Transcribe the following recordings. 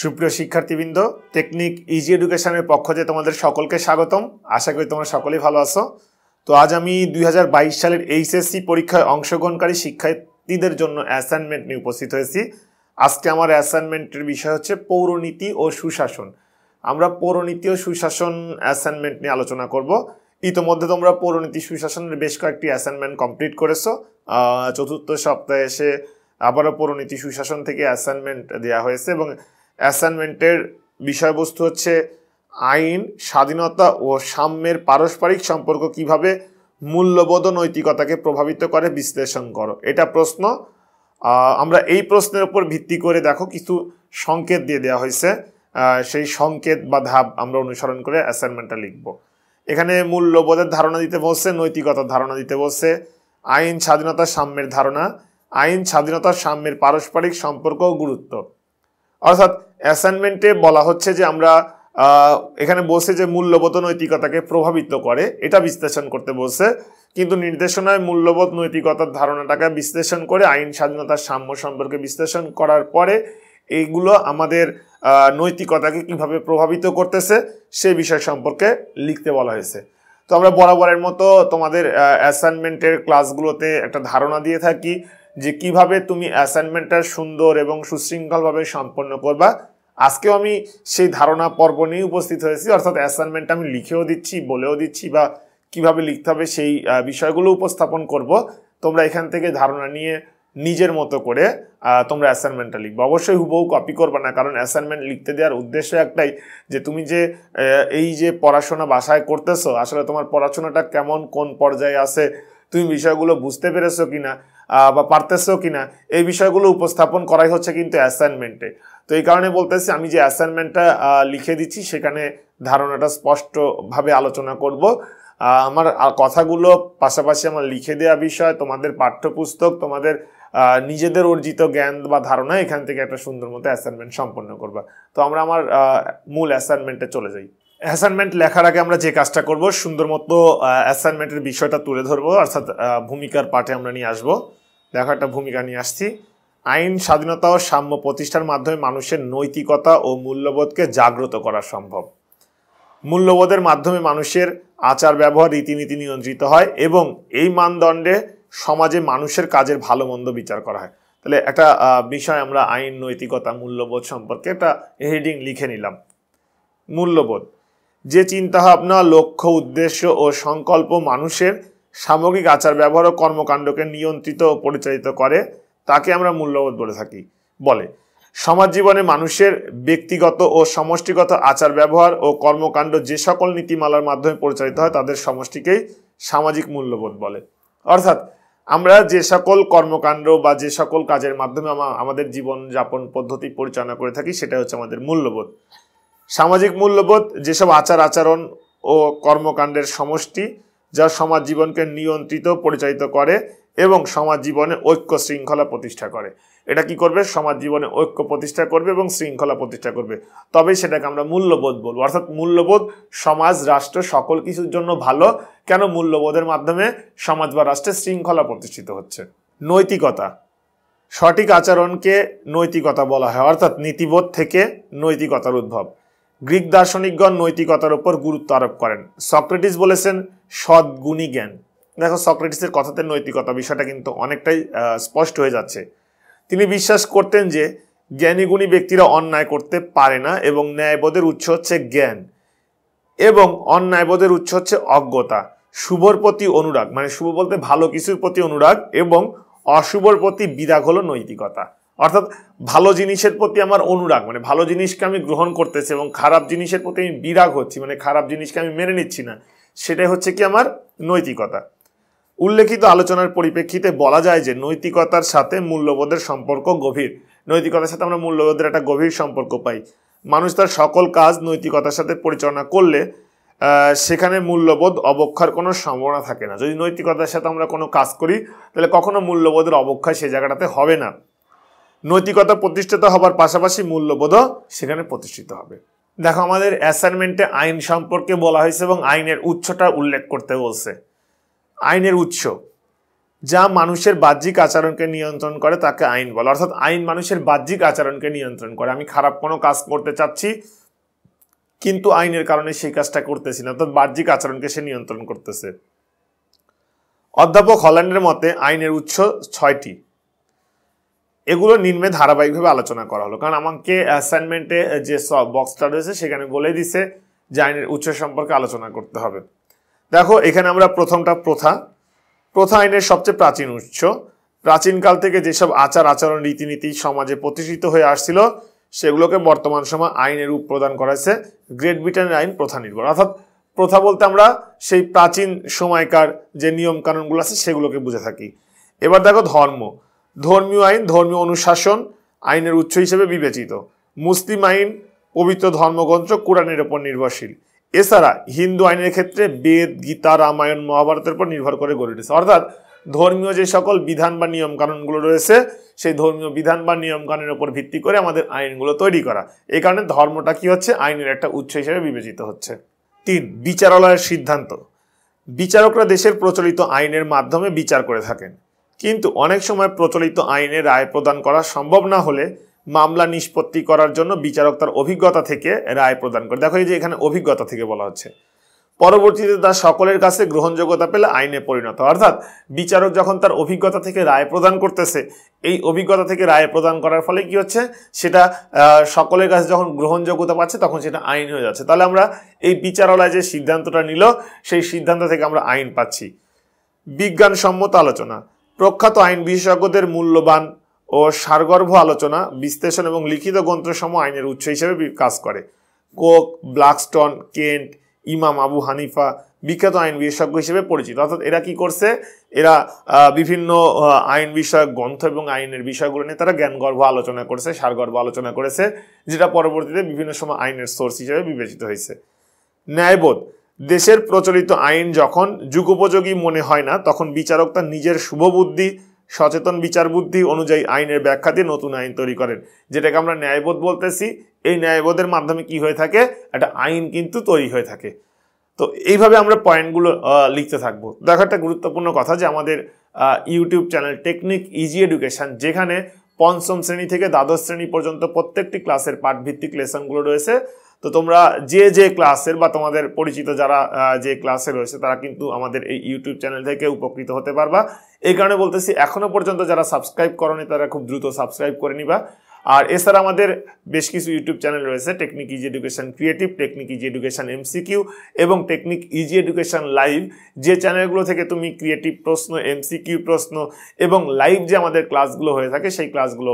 সুপ্রিয় শিক্ষার্থীবৃন্দ technique easy এডুকেশনের পক্ষ থেকে তোমাদের সকলকে স্বাগতম আশা করি তোমরা সকলেই ভালো আছো তো আজ আমি দুই সালের এইচএসসি পরীক্ষায় অংশগ্রহণকারী শিক্ষার্থীদের জন্য অ্যাসাইনমেন্ট নিয়ে উপস্থিত হয়েছি আজকে আমার অ্যাসাইনমেন্টের বিষয় হচ্ছে পৌরনীতি ও সুশাসন আমরা পৌরনীতি ও সুশাসন অ্যাসাইনমেন্ট নিয়ে আলোচনা করব ইতোমধ্যে তোমরা পৌরনীতি সুশাসনের বেশ কয়েকটি অ্যাসাইনমেন্ট কমপ্লিট করেছো চতুর্থ সপ্তাহে এসে আবারও পৌরনীতি সুশাসন থেকে অ্যাসাইনমেন্ট দেওয়া হয়েছে এবং অ্যাসাইনমেন্টের বিষয়বস্তু হচ্ছে আইন স্বাধীনতা ও সাম্যের পারস্পরিক সম্পর্ক কিভাবে মূল্যবোধ নৈতিকতাকে প্রভাবিত করে বিশ্লেষণ করো এটা প্রশ্ন আমরা এই প্রশ্নের উপর ভিত্তি করে দেখো কিছু সংকেত দিয়ে দেওয়া হয়েছে সেই সংকেত বা ধাপ আমরা অনুসরণ করে অ্যাসাইনমেন্টটা লিখব এখানে মূল্যবোধের ধারণা দিতে বলছে নৈতিকতার ধারণা দিতে বলছে আইন স্বাধীনতা সাম্যের ধারণা আইন স্বাধীনতা সাম্যের পারস্পরিক সম্পর্ক ও গুরুত্ব অর্থাৎ অ্যাসাইনমেন্টে বলা হচ্ছে যে আমরা এখানে বলছে যে মূল্যবোধ নৈতিকতাকে প্রভাবিত করে এটা বিশ্লেষণ করতে বলছে কিন্তু নির্দেশনায় মূল্যবোধ নৈতিকতার ধারণাটাকে বিশ্লেষণ করে আইন স্বাধীনতার সাম্য সম্পর্কে বিশ্লেষণ করার পরে এইগুলো আমাদের নৈতিকতাকে কিভাবে প্রভাবিত করতেছে সে বিষয় সম্পর্কে লিখতে বলা হয়েছে তো আমরা বরাবরের মতো তোমাদের অ্যাসাইনমেন্টের ক্লাসগুলোতে একটা ধারণা দিয়ে থাকি যে কিভাবে তুমি অ্যাসাইনমেন্টটা সুন্দর এবং সুশৃঙ্খলভাবে সম্পন্ন করবা আজকেও আমি সেই ধারণা পর্ব নিয়ে উপস্থিত হয়েছি অর্থাৎ অ্যাসাইনমেন্টটা আমি লিখেও দিচ্ছি বলেও দিচ্ছি বা কিভাবে লিখতে হবে সেই বিষয়গুলো উপস্থাপন করব তোমরা এখান থেকে ধারণা নিয়ে নিজের মতো করে তোমরা অ্যাসাইনমেন্টটা লিখবে অবশ্যই হুবহু কপি করবে না কারণ অ্যাসাইনমেন্ট লিখতে দেওয়ার উদ্দেশ্য একটাই যে তুমি যে এই যে পড়াশোনা বাসায় করতেছো আসলে তোমার পড়াশোনাটা কেমন কোন পর্যায়ে আছে তুমি বিষয়গুলো বুঝতে পেরেছো কি না বা কি কিনা এই বিষয়গুলো উপস্থাপন করাই হচ্ছে কিন্তু অ্যাসাইনমেন্টে তো এই কারণে বলতেছি আমি যে অ্যাসাইনমেন্টটা লিখে দিচ্ছি সেখানে ধারণাটা স্পষ্টভাবে আলোচনা করব আমার কথাগুলো পাশাপাশি আমার লিখে দেওয়া বিষয় তোমাদের পাঠ্যপুস্তক তোমাদের নিজেদের অর্জিত জ্ঞান বা ধারণা এখান থেকে একটা সুন্দর মতো অ্যাসাইনমেন্ট সম্পন্ন করবা তো আমরা আমার মূল অ্যাসাইনমেন্টে চলে যাই অ্যাসাইনমেন্ট লেখার আগে আমরা যে কাজটা করব সুন্দর মতো অ্যাসাইনমেন্টের বিষয়টা তুলে ধরবো অর্থাৎ ভূমিকার পাঠে আমরা নিয়ে আসবো দেখো একটা ভূমিকা নিয়ে আসছি আইন স্বাধীনতা ও সাম্য প্রতিষ্ঠার মাধ্যমে মানুষের নৈতিকতা ও মূল্যবোধকে জাগ্রত করা সম্ভব মূল্যবোধের মাধ্যমে মানুষের আচার ব্যবহার রীতিনীতি নিয়ন্ত্রিত হয় এবং এই মানদণ্ডে সমাজে মানুষের কাজের ভালো মন্দ বিচার করা হয় তাহলে একটা বিষয় আমরা আইন নৈতিকতা মূল্যবোধ সম্পর্কে একটা হেডিং লিখে নিলাম মূল্যবোধ যে চিন্তাভাবনা লক্ষ্য উদ্দেশ্য ও সংকল্প মানুষের সামগ্রিক আচার ব্যবহার ও কর্মকাণ্ডকে নিয়ন্ত্রিত ও পরিচালিত করে তাকে আমরা মূল্যবোধ বলে থাকি বলে সমাজ জীবনে মানুষের ব্যক্তিগত ও সমষ্টিগত আচার ব্যবহার ও কর্মকাণ্ড যে সকল নীতিমালার মাধ্যমে পরিচালিত হয় তাদের সমষ্টিকেই সামাজিক মূল্যবোধ বলে অর্থাৎ আমরা যে সকল কর্মকাণ্ড বা যে সকল কাজের মাধ্যমে আমাদের জীবনযাপন পদ্ধতি পরিচালনা করে থাকি সেটা হচ্ছে আমাদের মূল্যবোধ সামাজিক মূল্যবোধ যেসব আচার আচরণ ও কর্মকাণ্ডের সমষ্টি যা সমাজ জীবনকে নিয়ন্ত্রিত পরিচালিত করে এবং সমাজ জীবনে ঐক্য শৃঙ্খলা প্রতিষ্ঠা করে এটা কি করবে সমাজ জীবনে ঐক্য প্রতিষ্ঠা করবে এবং শৃঙ্খলা প্রতিষ্ঠা করবে তবে সেটাকে আমরা মূল্যবোধ বলবো অর্থাৎ মূল্যবোধ সমাজ রাষ্ট্র সকল কিছুর জন্য ভালো কেন মূল্যবোধের মাধ্যমে সমাজ বা রাষ্ট্রের শৃঙ্খলা প্রতিষ্ঠিত হচ্ছে নৈতিকতা সঠিক আচরণকে নৈতিকতা বলা হয় অর্থাৎ নীতিবোধ থেকে নৈতিকতার উদ্ভব গ্রিক দার্শনিকগণ নৈতিকতার ওপর গুরুত্ব আরোপ করেন সক্রেটিস বলেছেন সদ্গুণী জ্ঞান দেখো সক্রেটিসের কথাতে নৈতিকতা বিষয়টা কিন্তু অনেকটাই স্পষ্ট হয়ে যাচ্ছে তিনি বিশ্বাস করতেন যে জ্ঞানীগুণী ব্যক্তিরা অন্যায় করতে পারে না এবং ন্যায়বোধের উৎস হচ্ছে জ্ঞান এবং অন্যায়বোধের উৎস হচ্ছে অজ্ঞতা শুভর প্রতি অনুরাগ মানে শুভ বলতে ভালো কিছুর প্রতি অনুরাগ এবং অশুভর প্রতি বিরাগ হলো নৈতিকতা অর্থাৎ ভালো জিনিসের প্রতি আমার অনুরাগ মানে ভালো জিনিসকে আমি গ্রহণ করতেছি এবং খারাপ জিনিসের প্রতি আমি বিরাগ হচ্ছি মানে খারাপ জিনিসকে আমি মেনে নিচ্ছি না সেটাই হচ্ছে কি আমার নৈতিকতা উল্লেখিত আলোচনার পরিপ্রেক্ষিতে বলা যায় যে নৈতিকতার সাথে মূল্যবোধের সম্পর্ক গভীর নৈতিকতার সাথে আমরা মূল্যবোধের একটা গভীর সম্পর্ক পাই মানুষ তার সকল কাজ নৈতিকতার সাথে পরিচালনা করলে সেখানে মূল্যবোধ অবক্ষার কোনো সম্ভাবনা থাকে না যদি নৈতিকতার সাথে আমরা কোনো কাজ করি তাহলে কখনো মূল্যবোধের অবক্ষয় সেই জায়গাটাতে হবে না নৈতিকতা প্রতিষ্ঠিত হবার পাশাপাশি মূল্যবোধও সেখানে প্রতিষ্ঠিত হবে দেখো আমাদের অ্যাসাইনমেন্টে আইন সম্পর্কে বলা হয়েছে এবং আইনের উৎসটা উল্লেখ করতে বলছে আইনের উৎস যা মানুষের বাহ্যিক আচরণকে নিয়ন্ত্রণ করে তাকে আইন বলে অর্থাৎ আইন মানুষের বাহ্যিক আচরণকে নিয়ন্ত্রণ করে আমি খারাপ কোনো কাজ করতে চাচ্ছি কিন্তু আইনের কারণে সেই কাজটা করতেছি না অর্থাৎ বাহ্যিক আচরণকে সে নিয়ন্ত্রণ করতেছে অধ্যাপক হল্যান্ডের মতে আইনের উৎস ছয়টি এগুলো নিম্নে ধারাবাহিকভাবে আলোচনা করা হলো কারণ আমাকে অ্যাসাইনমেন্টে যে বক্সটা রয়েছে সেখানে বলে দিছে যে আইনের উৎস সম্পর্কে আলোচনা করতে হবে দেখো এখানে আমরা প্রথমটা প্রথা প্রথা আইনের সবচেয়ে প্রাচীন উৎস প্রাচীনকাল থেকে যেসব আচার আচরণ রীতিনীতি সমাজে প্রতিষ্ঠিত হয়ে আসছিল সেগুলোকে বর্তমান সময় আইনের রূপ প্রদান করেছে গ্রেট ব্রিটেনের আইন প্রথা নির্ভর অর্থাৎ প্রথা বলতে আমরা সেই প্রাচীন সময়কার যে নিয়ম কানুনগুলো আছে সেগুলোকে বুঝে থাকি এবার দেখো ধর্ম ধর্মীয় আইন ধর্মীয় অনুশাসন আইনের উৎস হিসেবে বিবেচিত মুসলিম আইন পবিত্র ধর্মগ্রন্থ কোরআনের ওপর নির্ভরশীল এছাড়া হিন্দু আইনের ক্ষেত্রে বেদ গীতা রামায়ণ মহাভারতের উপর নির্ভর করে গড়ে উঠেছে অর্থাৎ ধর্মীয় যে সকল বিধান বা নিয়মকানুনগুলো রয়েছে সেই ধর্মীয় বিধান বা নিয়মকানুনের উপর ভিত্তি করে আমাদের আইনগুলো তৈরি করা এই কারণে ধর্মটা কি হচ্ছে আইনের একটা উৎস হিসেবে বিবেচিত হচ্ছে তিন বিচারালয়ের সিদ্ধান্ত বিচারকরা দেশের প্রচলিত আইনের মাধ্যমে বিচার করে থাকেন কিন্তু অনেক সময় প্রচলিত আইনে রায় প্রদান করা সম্ভব না হলে মামলা নিষ্পত্তি করার জন্য বিচারক তার অভিজ্ঞতা থেকে রায় প্রদান করে দেখো এই যে এখানে অভিজ্ঞতা থেকে বলা হচ্ছে পরবর্তীতে তার সকলের কাছে গ্রহণযোগ্যতা পেলে আইনে পরিণত অর্থাৎ বিচারক যখন তার অভিজ্ঞতা থেকে রায় প্রদান করতেছে এই অভিজ্ঞতা থেকে রায় প্রদান করার ফলে কি হচ্ছে সেটা সকলের কাছে যখন গ্রহণযোগ্যতা পাচ্ছে তখন সেটা আইন হয়ে যাচ্ছে তাহলে আমরা এই বিচারালয় যে সিদ্ধান্তটা নিল সেই সিদ্ধান্ত থেকে আমরা আইন পাচ্ছি বিজ্ঞানসম্মত আলোচনা প্রখ্যাত আইন বিশেষজ্ঞদের মূল্যবান ও সারগর্ভ আলোচনা বিশ্লেষণ এবং লিখিত গ্রন্থসম আইনের উৎস হিসেবে কাজ করে কোক ব্লাকস্টন কেন্ট ইমাম আবু হানিফা বিখ্যাত আইন বিশেষজ্ঞ হিসেবে পরিচিত অর্থাৎ এরা কি করছে এরা বিভিন্ন আইন বিষয়ক গ্রন্থ এবং আইনের বিষয়গুলো নিয়ে তারা জ্ঞানগর্ভ আলোচনা করেছে সারগর্ভ আলোচনা করেছে যেটা পরবর্তীতে বিভিন্ন সময় আইনের সোর্স হিসেবে বিবেচিত হয়েছে ন্যায়বোধ দেশের প্রচলিত আইন যখন যুগোপযোগী মনে হয় না তখন বিচারক তার নিজের শুভবুদ্ধি সচেতন বিচার বুদ্ধি অনুযায়ী আইনের ব্যাখ্যা দিয়ে নতুন আইন তৈরি করেন যেটাকে আমরা ন্যায়বোধ বলতেছি এই ন্যায়বোধের মাধ্যমে কি হয়ে থাকে একটা আইন কিন্তু তৈরি হয়ে থাকে তো এইভাবে আমরা পয়েন্টগুলো লিখতে থাকবো দেখো একটা গুরুত্বপূর্ণ কথা যে আমাদের YouTube channel technique easy education যেখানে পঞ্চম শ্রেণী থেকে দ্বাদশ শ্রেণী পর্যন্ত প্রত্যেকটি ক্লাসের পাঠভিত্তিক লেসনগুলো রয়েছে তো তোমরা যে যে ক্লাসের বা তোমাদের পরিচিত যারা যে ক্লাসে রয়েছে তারা কিন্তু আমাদের এই ইউটিউব চ্যানেল থেকে উপকৃত হতে পারবা এই কারণে বলতেছি এখনও পর্যন্ত যারা সাবস্ক্রাইব করনি তারা খুব দ্রুত সাবস্ক্রাইব করে নিবা আর এছাড়া আমাদের বেশ কিছু ইউটিউব চ্যানেল রয়েছে technique easy education creative technique easy education MCQ এবং টেকনিক ইজি এডুকেশন লাইভ যে চ্যানেলগুলো থেকে তুমি ক্রিয়েটিভ প্রশ্ন এমসিকিউ প্রশ্ন এবং লাইভ যে আমাদের ক্লাসগুলো হয়ে থাকে সেই ক্লাসগুলো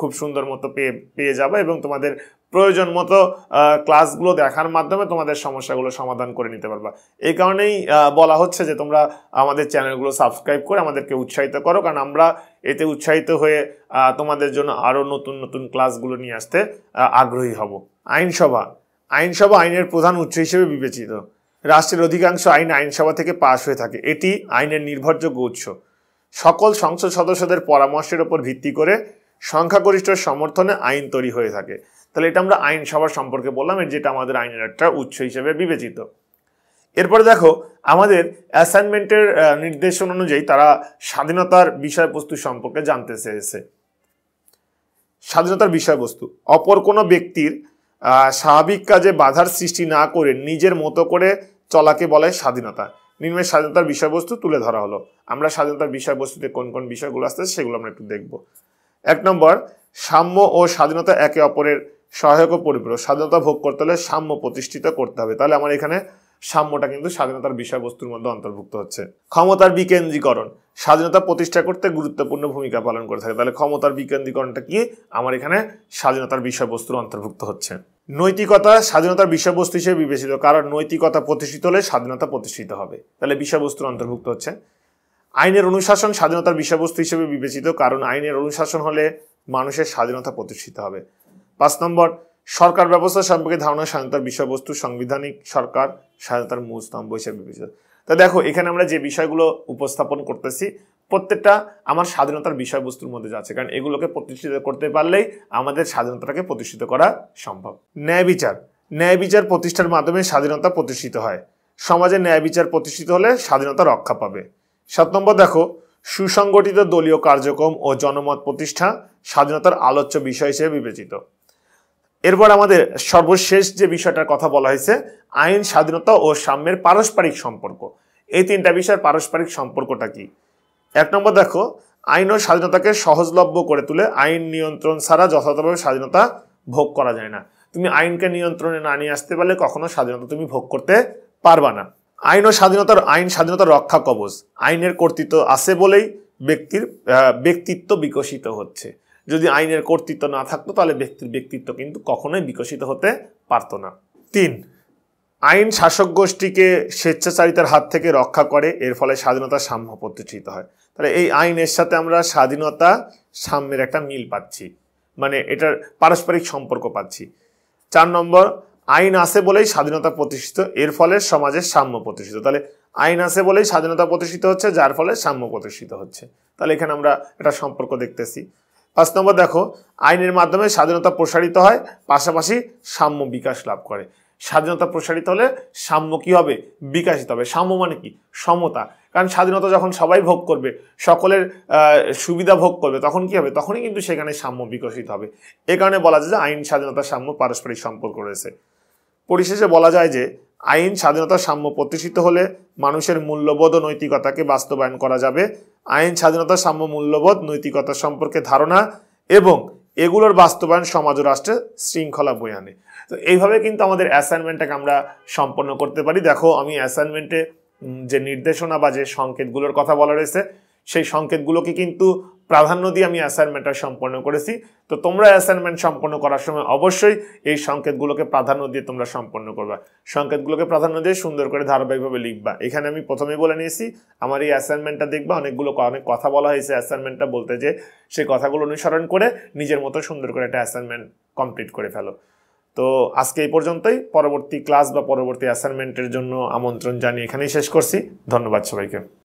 খুব সুন্দর মতো পেয়ে পেয়ে যাবে এবং তোমাদের প্রয়োজন মতো ক্লাসগুলো দেখার মাধ্যমে তোমাদের সমস্যাগুলো সমাধান করে নিতে পারবা এই কারণেই বলা হচ্ছে যে তোমরা আমাদের চ্যানেলগুলো সাবস্ক্রাইব করে আমাদেরকে উৎসাহিত করো কারণ আমরা এতে উৎসাহিত হয়ে তোমাদের জন্য আরও নতুন নতুন ক্লাসগুলো নিয়ে আসতে আগ্রহী হব আইনসভা আইনসভা আইনের প্রধান উৎস হিসেবে বিবেচিত রাষ্ট্রের অধিকাংশ আইন আইনসভা থেকে পাশ হয়ে থাকে এটি আইনের নির্ভরযোগ্য উৎস সকল সংসদ সদস্যদের পরামর্শের ওপর ভিত্তি করে সংখ্যাগরিষ্ঠ সমর্থনে আইন তৈরি হয়ে থাকে তাহলে এটা আমরা আইনসভা সম্পর্কে বললাম এর যেটা আমাদের আইনের একটা উৎস হিসেবে বিবেচিত এরপরে দেখো আমাদের অ্যাসাইনমেন্টের নির্দেশন অনুযায়ী তারা স্বাধীনতার বিষয়বস্তু সম্পর্কে জানতে চেয়েছে স্বাধীনতার বিষয়বস্তু অপর কোনো ব্যক্তির স্বাভাবিক কাজে বাধার সৃষ্টি না করে নিজের মতো করে চলাকে বলে স্বাধীনতা নিম্নের স্বাধীনতার বিষয়বস্তু তুলে ধরা হলো আমরা স্বাধীনতার বিষয়বস্তুতে কোন কোন বিষয়গুলো আসছে সেগুলো আমরা একটু দেখবো এক নম্বর সাম্য ও স্বাধীনতা একে অপরের সহায়ক ও পরিপূরক স্বাধীনতা ভোগ করতে হলে সাম্য প্রতিষ্ঠিত করতে হবে তাহলে আমার এখানে সাম্যটা কিন্তু স্বাধীনতার বিষয়বস্তুর মধ্যে অন্তর্ভুক্ত হচ্ছে ক্ষমতার বিকেন্দ্রীকরণ স্বাধীনতা প্রতিষ্ঠা করতে গুরুত্বপূর্ণ ভূমিকা পালন করে থাকে তাহলে ক্ষমতার বিকেন্দ্রীকরণটা কি আমার এখানে স্বাধীনতার বিষয়বস্তুর অন্তর্ভুক্ত হচ্ছে নৈতিকতা স্বাধীনতার বিষয়বস্তু হিসেবে বিবেচিত কারণ নৈতিকতা প্রতিষ্ঠিত হলে স্বাধীনতা প্রতিষ্ঠিত হবে তাহলে বিষয়বস্তুর অন্তর্ভুক্ত হচ্ছে আইনের অনুশাসন স্বাধীনতার বিষয়বস্তু হিসেবে বিবেচিত কারণ আইনের অনুশাসন হলে মানুষের স্বাধীনতা প্রতিষ্ঠিত হবে পাঁচ নম্বর সরকার ব্যবস্থা সম্পর্কে ধারণা স্বাধীনতার বিষয়বস্তু সাংবিধানিক সরকার স্বাধীনতার মূল স্তম্ভ হিসেবে বিবেচিত তা দেখো এখানে আমরা যে বিষয়গুলো উপস্থাপন করতেছি প্রত্যেকটা আমার স্বাধীনতার বিষয়বস্তুর মধ্যে যাচ্ছে কারণ এগুলোকে প্রতিষ্ঠিত করতে পারলেই আমাদের স্বাধীনতাকে প্রতিষ্ঠিত করা সম্ভব ন্যায় বিচার ন্যায় বিচার প্রতিষ্ঠার মাধ্যমে স্বাধীনতা প্রতিষ্ঠিত হয় সমাজে ন্যায় বিচার প্রতিষ্ঠিত হলে স্বাধীনতা রক্ষা পাবে সাত নম্বর দেখো সুসংগঠিত দলীয় কার্যক্রম ও জনমত প্রতিষ্ঠা স্বাধীনতার আলোচ্য বিষয় হিসেবে বিবেচিত এরপর আমাদের সর্বশেষ যে বিষয়টার কথা বলা হয়েছে আইন স্বাধীনতা ও সাম্যের পারস্পরিক সম্পর্ক এই তিনটা বিষয়ের পারস্পরিক সম্পর্কটা কি এক নম্বর দেখো আইন ও স্বাধীনতাকে সহজলভ্য করে তুলে আইন নিয়ন্ত্রণ ছাড়া যথাযথভাবে স্বাধীনতা ভোগ করা যায় না তুমি আইনকে নিয়ন্ত্রণে না নিয়ে আসতে পারলে কখনো স্বাধীনতা তুমি ভোগ করতে পারবা না আইন ও স্বাধীনতার আইন স্বাধীনতা রক্ষা কবচ আইনের কর্তৃত্ব আছে বলেই ব্যক্তির ব্যক্তিত্ব বিকশিত হচ্ছে যদি আইনের কর্তৃত্ব না থাকতো তাহলে ব্যক্তির ব্যক্তিত্ব কিন্তু কখনোই বিকশিত হতে পারতো না তিন আইন শাসক গোষ্ঠীকে স্বেচ্ছাচারিতার হাত থেকে রক্ষা করে এর ফলে স্বাধীনতা সাম্য প্রতিষ্ঠিত হয় তাহলে এই আইনের সাথে আমরা স্বাধীনতা সাম্যের একটা মিল পাচ্ছি মানে এটার পারস্পরিক সম্পর্ক পাচ্ছি চার নম্বর আইন আছে বলেই স্বাধীনতা প্রতিষ্ঠিত এর ফলে সমাজের সাম্য প্রতিষ্ঠিত তাহলে আইন আছে বলেই স্বাধীনতা প্রতিষ্ঠিত হচ্ছে যার ফলে সাম্য প্রতিষ্ঠিত হচ্ছে তাহলে এখানে আমরা একটা সম্পর্ক দেখতেছি পাঁচ নম্বর দেখো আইনের মাধ্যমে স্বাধীনতা প্রসারিত হয় পাশাপাশি সাম্য বিকাশ লাভ করে স্বাধীনতা প্রসারিত হলে সাম্য কী হবে বিকাশিত হবে সাম্য মানে কি সমতা কারণ স্বাধীনতা যখন সবাই ভোগ করবে সকলের সুবিধা ভোগ করবে তখন কি হবে তখনই কিন্তু সেখানে সাম্য বিকশিত হবে এ কারণে বলা যায় যে আইন স্বাধীনতা সাম্য পারস্পরিক সম্পর্ক রয়েছে পরিশেষে বলা যায় যে আইন স্বাধীনতার সাম্য প্রতিষ্ঠিত হলে মানুষের মূল্যবোধ ও নৈতিকতাকে বাস্তবায়ন করা যাবে আইন স্বাধীনতার সাম্য মূল্যবোধ নৈতিকতা সম্পর্কে ধারণা এবং এগুলোর বাস্তবায়ন সমাজ ও রাষ্ট্রে শৃঙ্খলা বয়ে আনে তো এইভাবে কিন্তু আমাদের অ্যাসাইনমেন্টটাকে আমরা সম্পন্ন করতে পারি দেখো আমি অ্যাসাইনমেন্টে যে নির্দেশনা বা যে সংকেতগুলোর কথা বলা রয়েছে সেই সংকেতগুলোকে কিন্তু প্রাধান্য দিয়ে আমি অ্যাসাইনমেন্টটা সম্পন্ন করেছি তো তোমরা অ্যাসাইনমেন্ট সম্পন্ন করার সময় অবশ্যই এই সংকেতগুলোকে প্রাধান্য দিয়ে তোমরা সম্পন্ন করবা সংকেতগুলোকে প্রাধান্য দিয়ে সুন্দর করে ধারাবাহিকভাবে লিখবা এখানে আমি প্রথমেই বলে নিয়েছি আমার এই অ্যাসাইনমেন্টটা দেখবা অনেকগুলো অনেক কথা বলা হয়েছে অ্যাসাইনমেন্টটা বলতে যে সেই কথাগুলো অনুসরণ করে নিজের মতো সুন্দর করে একটা অ্যাসাইনমেন্ট কমপ্লিট করে ফেলো তো আজকে এই পর্যন্তই পরবর্তী ক্লাস বা পরবর্তী অ্যাসাইনমেন্টের জন্য আমন্ত্রণ জানিয়ে এখানেই শেষ করছি ধন্যবাদ সবাইকে